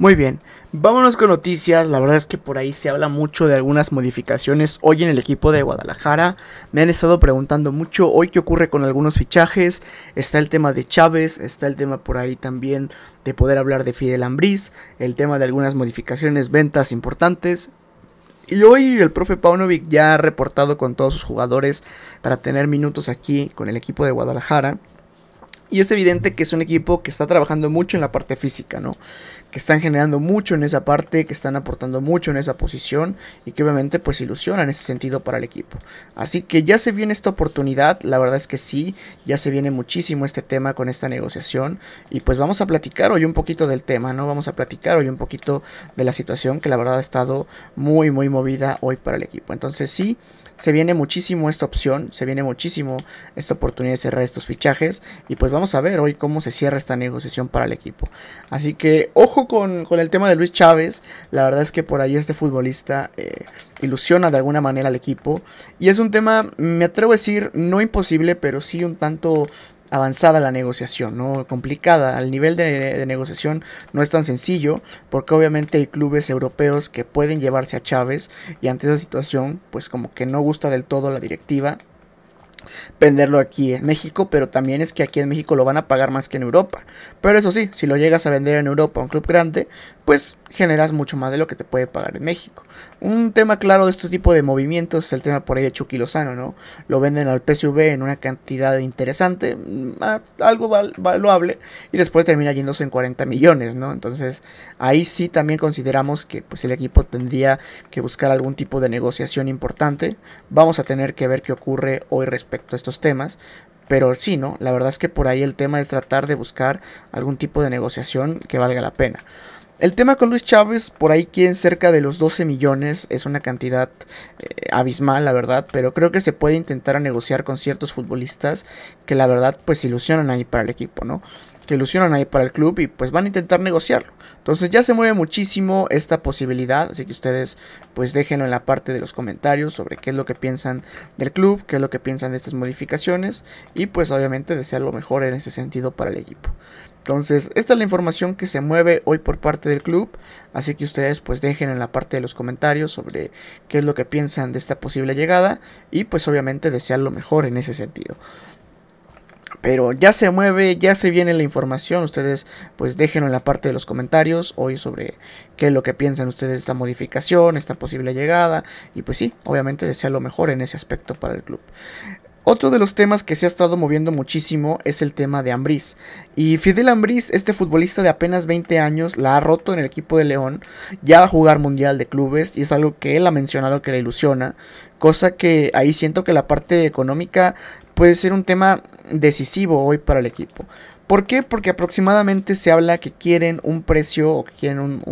Muy bien, vámonos con noticias. La verdad es que por ahí se habla mucho de algunas modificaciones hoy en el equipo de Guadalajara. Me han estado preguntando mucho hoy qué ocurre con algunos fichajes. Está el tema de Chávez, está el tema por ahí también de poder hablar de Fidel Ambriz, el tema de algunas modificaciones, ventas importantes. Y hoy el profe Paunovic ya ha reportado con todos sus jugadores para tener minutos aquí con el equipo de Guadalajara. Y es evidente que es un equipo que está trabajando mucho en la parte física, ¿no? Que están generando mucho en esa parte, que están aportando mucho en esa posición y que obviamente pues ilusionan ese sentido para el equipo. Así que ya se viene esta oportunidad, la verdad es que sí, ya se viene muchísimo este tema con esta negociación y pues vamos a platicar hoy un poquito del tema, ¿no? Vamos a platicar hoy un poquito de la situación que la verdad ha estado muy, muy movida hoy para el equipo. Entonces sí, se viene muchísimo esta opción, se viene muchísimo esta oportunidad de cerrar estos fichajes y pues vamos vamos a ver hoy cómo se cierra esta negociación para el equipo. Así que ojo con, el tema de Luis Chávez. La verdad es que por ahí este futbolista eh, ilusiona de alguna manera al equipo. Y es un tema, me atrevo a decir, no imposible, pero sí un tanto avanzada la negociación, ¿no? Complicada. Al nivel de, de, negociación no es tan sencillo, porque obviamente hay clubes europeos que pueden llevarse a Chávez y ante esa situación, pues como que no gusta del todo la directiva venderlo aquí en México, pero también es que aquí en México lo van a pagar más que en Europa. Pero eso sí, si lo llegas a vender en Europa a un club grande, pues generas mucho más de lo que te puede pagar en México. Un tema claro de este tipo de movimientos es el tema por ahí de Chucky Lozano, ¿no? Lo venden al PSV en una cantidad interesante, mm, algo valuable, y después termina yéndose en 40 millones, ¿no? Entonces ahí sí también consideramos que pues, el equipo tendría que buscar algún tipo de negociación importante. Vamos a tener que ver qué ocurre hoy respecto respecto a estos temas. Pero si ¿no? La verdad es que por ahí el tema es tratar de buscar algún tipo de negociación que valga la pena. El tema con Luis Chávez, por ahí quieren cerca de los 12 millones, es una cantidad eh, abismal, la verdad, pero creo que se puede intentar a negociar con ciertos futbolistas que la verdad pues ilusionan ahí para el equipo, ¿no? que ilusionan ahí para el club y pues van a intentar negociarlo. Entonces ya se mueve muchísimo esta posibilidad, así que ustedes pues déjenlo en la parte de los comentarios sobre qué es lo que piensan del club, qué es lo que piensan de estas modificaciones y pues obviamente desear lo mejor en ese sentido para el equipo. Entonces esta es la información que se mueve hoy por parte del club, así que ustedes pues dejen en la parte de los comentarios sobre qué es lo que piensan de esta posible llegada y pues obviamente desear lo mejor en ese sentido. Pero ya se mueve, ya se viene la información. Ustedes pues déjenlo en la parte de los comentarios hoy sobre qué es lo que piensan ustedes de esta modificación, esta posible llegada. Y pues sí, obviamente desea lo mejor en ese aspecto para el club. Otro de los temas que se ha estado moviendo muchísimo es el tema de Ambriz. Y Fidel Ambriz, este futbolista de apenas 20 años, la ha roto en el equipo de León, ya va a jugar Mundial de Clubes y es algo que él ha mencionado que le ilusiona, cosa que ahí siento que la parte económica puede ser un tema decisivo hoy para el equipo. ¿Por qué? Porque aproximadamente se habla que quieren un precio o que quieren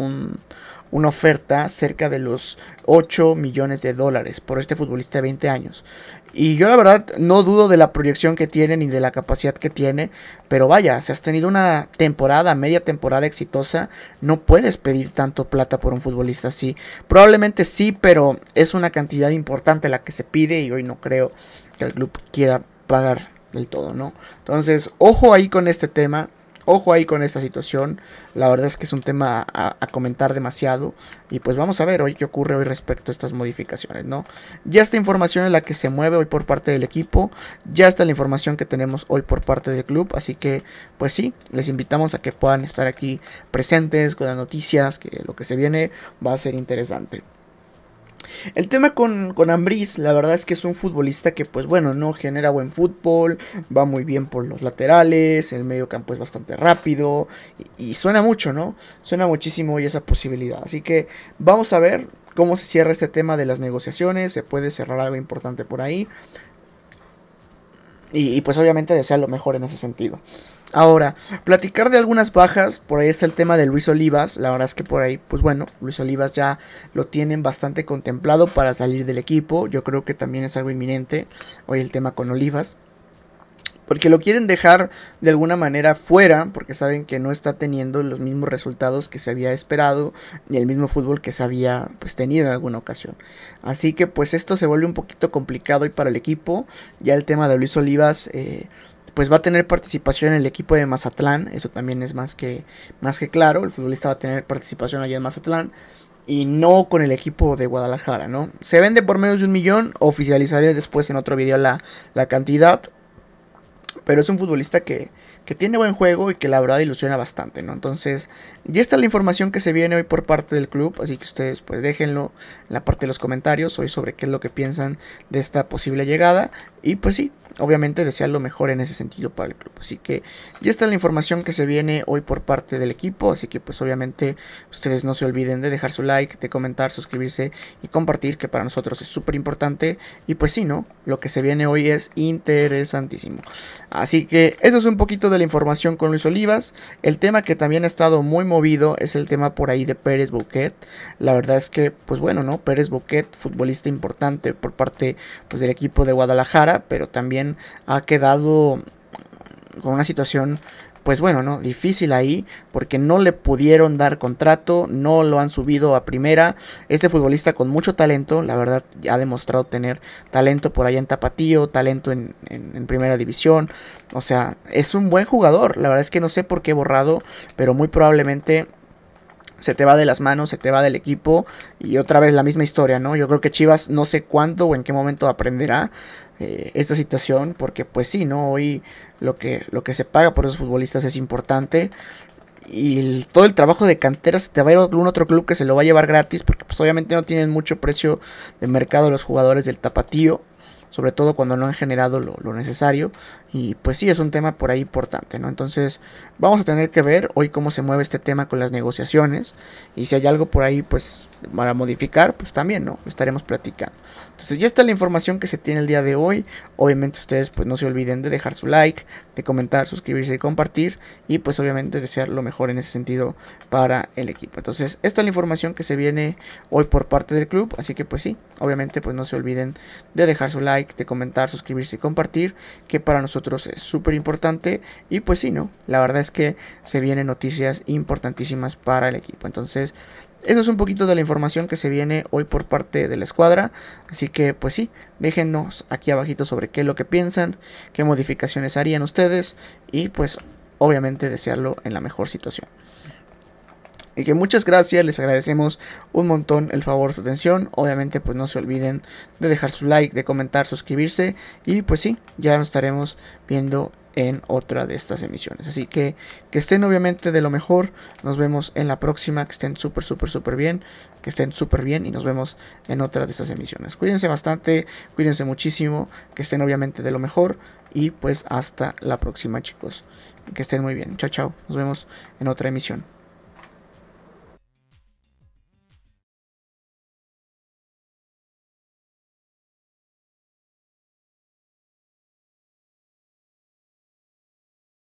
una oferta cerca de los 8 millones de dólares por este futbolista de 20 años. Y yo la verdad no dudo de la proyección que tiene ni de la capacidad que tiene, pero vaya, si has tenido una temporada, media temporada exitosa, no puedes pedir tanto plata por un futbolista así. Probablemente sí, pero es una cantidad importante la que se pide y hoy no creo que el club quiera pagar del todo, ¿no? Entonces, ojo ahí con este tema, ojo ahí con esta situación. La verdad es que es un tema a, comentar demasiado. Y pues vamos a ver hoy qué ocurre hoy respecto a estas modificaciones, ¿no? Ya esta información en la que se mueve hoy por parte del equipo. Ya está la información que tenemos hoy por parte del club. Así que, pues sí, les invitamos a que puedan estar aquí presentes con las noticias, que lo que se viene va a ser interesante. El tema con, con Ambriz, la verdad es que es un futbolista que, pues bueno, no genera buen fútbol, va muy bien por los laterales, el medio campo es bastante rápido y, suena mucho, ¿no? Suena muchísimo y esa posibilidad. Así que vamos a ver cómo se cierra este tema de las negociaciones, se puede cerrar algo importante por ahí. Y, y pues obviamente desea lo mejor en ese sentido. Ahora, platicar de algunas bajas, por ahí está el tema de Luis Olivas, la verdad es que por ahí, pues bueno, Luis Olivas ya lo tienen bastante contemplado para salir del equipo, yo creo que también es algo inminente hoy el tema con Olivas, porque lo quieren dejar de alguna manera fuera, porque saben que no está teniendo los mismos resultados que se había esperado, ni el mismo fútbol que se había pues, tenido en alguna ocasión. Así que pues esto se vuelve un poquito complicado y para el equipo, ya el tema de Luis Olivas... Eh, pues va a tener participación en el equipo de Mazatlán, eso también es más que, más que claro, el futbolista va a tener participación allá en Mazatlán y no con el equipo de Guadalajara, ¿no? Se vende por menos de un millón, oficializaré después en otro video la, cantidad, pero es un futbolista que, que tiene buen juego y que la verdad ilusiona bastante, ¿no? Entonces, ya está la información que se viene hoy por parte del club, así que ustedes pues déjenlo en la parte de los comentarios hoy sobre qué es lo que piensan de esta posible llegada y pues sí, obviamente desear lo mejor en ese sentido para el club. Así que ya está la información que se viene hoy por parte del equipo, así que pues obviamente ustedes no se olviden de dejar su like, de comentar, suscribirse y compartir, que para nosotros es súper importante. Y pues sí, ¿no? Lo que se viene hoy es interesantísimo. Así que eso es un poquito de la información con Luis Olivas. El tema que también ha estado muy movido es el tema por ahí de Pérez Bouquet, La verdad es que, pues bueno, ¿no? Pérez Bouquet futbolista importante por parte pues, del equipo de Guadalajara, pero también ha quedado con una situación pues bueno, ¿no? Difícil ahí, porque no le pudieron dar contrato, no lo han subido a primera. Este futbolista con mucho talento, la verdad, ha demostrado tener talento por allá en Tapatío, talento en, en, primera división. O sea, es un buen jugador. La verdad es que no sé por qué he borrado, pero muy probablemente se te va de las manos, se te va del equipo y otra vez la misma historia, ¿no? Yo creo que Chivas no sé cuándo o en qué momento aprenderá eh, esta situación porque pues sí, ¿no? Hoy lo que, lo que se paga por esos futbolistas es importante y todo el trabajo de cantera se te va a ir a algún otro club que se lo va a llevar gratis porque pues obviamente no tienen mucho precio de mercado los jugadores del tapatío sobre todo cuando no han generado lo, necesario. Y pues sí, es un tema por ahí importante, ¿no? Entonces vamos a tener que ver hoy cómo se mueve este tema con las negociaciones y si hay algo por ahí pues para modificar, pues también, ¿no? Estaremos platicando. Entonces ya está la información que se tiene el día de hoy. Obviamente ustedes pues no se olviden de dejar su like, de comentar, suscribirse y compartir y pues obviamente desear lo mejor en ese sentido para el equipo. Entonces esta es la información que se viene hoy por parte del club, así que pues sí, obviamente pues no se olviden de dejar su like de comentar, suscribirse y compartir, que para nosotros es súper importante. Y pues si ¿no? La verdad es que se vienen noticias importantísimas para el equipo. Entonces, eso es un poquito de la información que se viene hoy por parte de la escuadra. Así que pues sí, déjennos aquí abajito sobre qué es lo que piensan, qué modificaciones harían ustedes y pues obviamente desearlo en la mejor situación. Y que muchas gracias, les agradecemos un montón el favor, su atención. Obviamente pues no se olviden de dejar su like, de comentar, suscribirse. Y pues sí, ya nos estaremos viendo en otra de estas emisiones. Así que que estén obviamente de lo mejor. Nos vemos en la próxima. Que estén súper, súper, súper bien. Que estén súper bien y nos vemos en otra de estas emisiones. Cuídense bastante, cuídense muchísimo. Que estén obviamente de lo mejor. Y pues hasta la próxima chicos. Que estén muy bien. Chao, chao. Nos vemos en otra emisión.